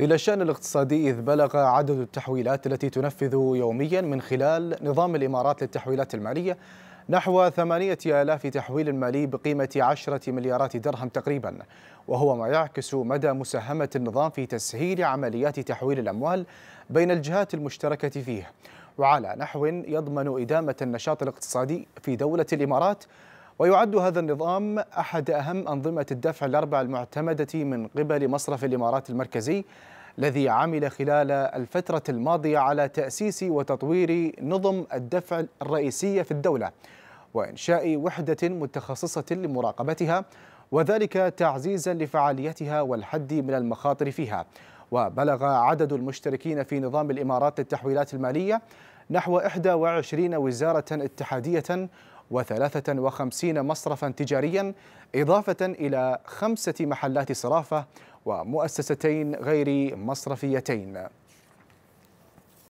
إلى الشأن الاقتصادي إذ بلغ عدد التحويلات التي تنفذ يوميا من خلال نظام الإمارات للتحويلات المالية نحو ثمانية آلاف تحويل مالي بقيمة عشرة مليارات درهم تقريبا وهو ما يعكس مدى مساهمة النظام في تسهيل عمليات تحويل الأموال بين الجهات المشتركة فيه وعلى نحو يضمن إدامة النشاط الاقتصادي في دولة الإمارات ويعد هذا النظام أحد أهم أنظمة الدفع الأربع المعتمدة من قبل مصرف الإمارات المركزي الذي عمل خلال الفترة الماضية على تأسيس وتطوير نظم الدفع الرئيسية في الدولة وإنشاء وحدة متخصصة لمراقبتها وذلك تعزيزا لفعاليتها والحد من المخاطر فيها وبلغ عدد المشتركين في نظام الإمارات للتحويلات المالية نحو 21 وزارة اتحادية و53 مصرفا تجاريا إضافة إلى خمسة محلات صرافة ومؤسستين غير مصرفيتين